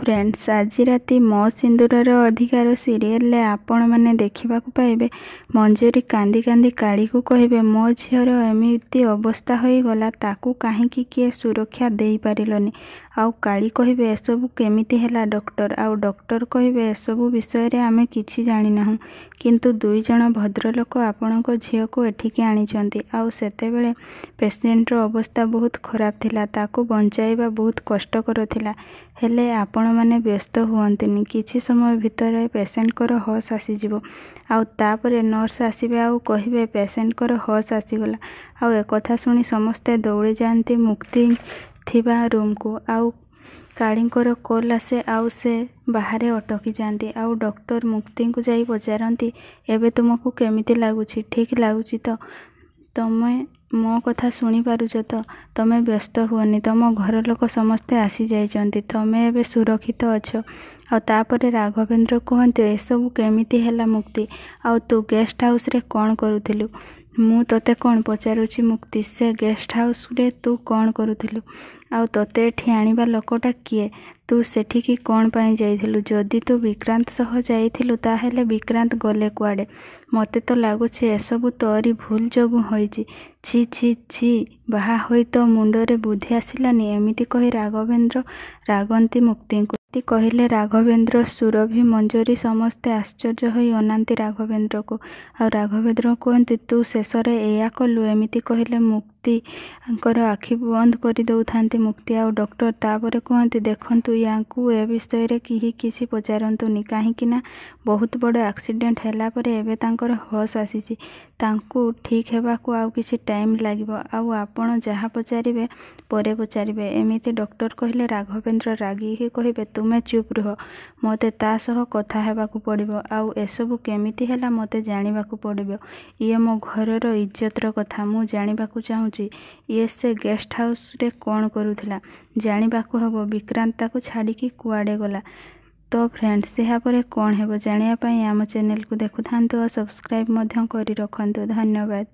friends ଆଜି ରାତି ମୋ ସିନ୍ଦୁରର ଅଧିକାର ସିରିଏଲରେ ଆପଣମାନେ ଦେଖିବାକୁ ପାଇବେ ମଞ୍ଜୁରୀ କାନ୍ଦି କାନ୍ଦି କାଳୀକୁ କହିବେ ମୋ ଝିଅର ଏମିତି ଅବସ୍ଥା ହୋଇଗଲା ତାକୁ କାହିଁକି କିଏ ସୁରକ୍ଷା ଦେଇପାରିଲନି ଆଉ କାଳି କହିବେ ଏସବୁ କେମିତି ହେଲା ଡକ୍ଟର ଆଉ ଡକ୍ଟର କହିବେ ଏସବୁ ବିଷୟରେ ଆମେ କିଛି ଜାଣିନାହୁଁ କିନ୍ତୁ ଦୁଇ ଜଣ ଭଦ୍ରଲୋକ ଆପଣଙ୍କ ଝିଅକୁ ଏଠିକି ଆଣିଛନ୍ତି ଆଉ ସେତେବେଳେ ପେସେଣ୍ଟର ଅବସ୍ଥା ବହୁତ ଖରାପ ଥିଲା ତାକୁ ବଞ୍ଚାଇବା ବହୁତ କଷ୍ଟକର ଥିଲା ହେଲେ ଆପଣମାନେ ବ୍ୟସ୍ତ ହୁଅନ୍ତିନି କିଛି ସମୟ ଭିତରେ ପେସେଣ୍ଟଙ୍କର ହସ୍ ଆସିଯିବ ଆଉ ତାପରେ ନର୍ସ ଆସିବେ ଆଉ କହିବେ ପେସେଣ୍ଟଙ୍କର ହସ୍ ଆସିଗଲା ଆଉ ଏକଥା ଶୁଣି ସମସ୍ତେ ଦୌଡ଼ି ଯାଆନ୍ତି ମୁକ୍ତି ଥିବା ରୁମ୍କୁ ଆଉ କାଳୀଙ୍କର କଲ୍ ଆସେ ଆଉ ସେ ବାହାରେ ଅଟକି ଯାଆନ୍ତି ଆଉ ଡକ୍ଟର ମୁକ୍ତିଙ୍କୁ ଯାଇ ପଚାରନ୍ତି ଏବେ ତୁମକୁ କେମିତି ଲାଗୁଛି ଠିକ୍ ଲାଗୁଛି ତ ତୁମେ ମୋ କଥା ଶୁଣିପାରୁଛ ତ ତୁମେ ବ୍ୟସ୍ତ ହୁଅନି ତୁମ ଘର ଲୋକ ସମସ୍ତେ ଆସିଯାଇଛନ୍ତି ତୁମେ ଏବେ ସୁରକ୍ଷିତ ଅଛ ଆଉ ତା'ପରେ ରାଘବେନ୍ଦ୍ର କୁହନ୍ତୁ ଏସବୁ କେମିତି ହେଲା ମୁକ୍ତି ଆଉ ତୁ ଗେଷ୍ଟ ହାଉସରେ କ'ଣ କରୁଥିଲୁ ମୁଁ ତୋତେ କ'ଣ ପଚାରୁଛି ମୁକ୍ତି ସେ ଗେଷ୍ଟ ହାଉସରେ ତୁ କ'ଣ କରୁଥିଲୁ ଆଉ ତୋତେ ଏଠି ଆଣିବା ଲୋକଟା କିଏ ତୁ ସେଠିକି କ'ଣ ପାଇଁ ଯାଇଥିଲୁ ଯଦି ତୁ ବିକ୍ରାନ୍ତ ସହ ଯାଇଥିଲୁ ତାହେଲେ ବିକ୍ରାନ୍ତ ଗଲେ କୁଆଡ଼େ ମୋତେ ତ ଲାଗୁଛି ଏସବୁ ତୋରି ଭୁଲ ଯୋଗୁଁ ହୋଇଛି ଛି ଛି ଛି ବାହା ହୋଇ ତୋ ମୁଣ୍ଡରେ ବୁଦ୍ଧି ଆସିଲାନି ଏମିତି କହି ରାଘବେନ୍ଦ୍ର ରାଗନ୍ତି ମୁକ୍ତିକୁ ମୁକ୍ତି କହିଲେ ରାଘବେନ୍ଦ୍ର ସୁରଭି ମଞ୍ଜରୀ ସମସ୍ତେ ଆଶ୍ଚର୍ଯ୍ୟ ହୋଇ ଅନାନ୍ତି ରାଘବେନ୍ଦ୍ରକୁ ଆଉ ରାଘବେନ୍ଦ୍ର କୁହନ୍ତି ତୁ ଶେଷରେ ଏଇଆ କଲୁ ଏମିତି କହିଲେ ମୁକ୍ତି ମୁକ୍ତିଙ୍କର ଆଖି ବନ୍ଦ କରିଦେଉଥାନ୍ତି ମୁକ୍ତି ଆଉ ଡକ୍ଟର ତାପରେ କୁହନ୍ତି ଦେଖନ୍ତୁ ୟାଙ୍କୁ ଏ ବିଷୟରେ କେହି କିଛି ପଚାରନ୍ତୁନି କାହିଁକି ନା ବହୁତ ବଡ଼ ଆକ୍ସିଡେଣ୍ଟ ହେଲା ପରେ ଏବେ ତାଙ୍କର ହସ୍ ଆସିଛି ତାଙ୍କୁ ଠିକ୍ ହେବାକୁ ଆଉ କିଛି ଟାଇମ୍ ଲାଗିବ ଆଉ ଆପଣ ଯାହା ପଚାରିବେ ପରେ ପଚାରିବେ ଏମିତି ଡକ୍ଟର କହିଲେ ରାଘବେନ୍ଦ୍ର ରାଗିକି କହିବେ ତୁମେ ଚୁପ୍ ରୁହ ମୋତେ ତା ସହ କଥା ହେବାକୁ ପଡ଼ିବ ଆଉ ଏସବୁ କେମିତି ହେଲା ମୋତେ ଜାଣିବାକୁ ପଡ଼ିବ ଇଏ ମୋ ଘରର ଇଜ୍ଜତର କଥା ମୁଁ ଜାଣିବାକୁ ଚାହୁଁଛି ଚାହୁଁଛି ଇଏ ସେ ଗେଷ୍ଟ ହାଉସରେ କ'ଣ କରୁଥିଲା ଜାଣିବାକୁ ହେବ ବିକ୍ରାନ୍ତ ତାକୁ ଛାଡ଼ିକି କୁଆଡ଼େ ଗଲା ତ ଫ୍ରେଣ୍ଡସ୍ ଏହାପରେ କ'ଣ ହେବ ଜାଣିବା ପାଇଁ ଆମ ଚ୍ୟାନେଲକୁ ଦେଖୁଥାନ୍ତୁ ଓ ସବସ୍କ୍ରାଇବ୍ ମଧ୍ୟ କରି ରଖନ୍ତୁ ଧନ୍ୟବାଦ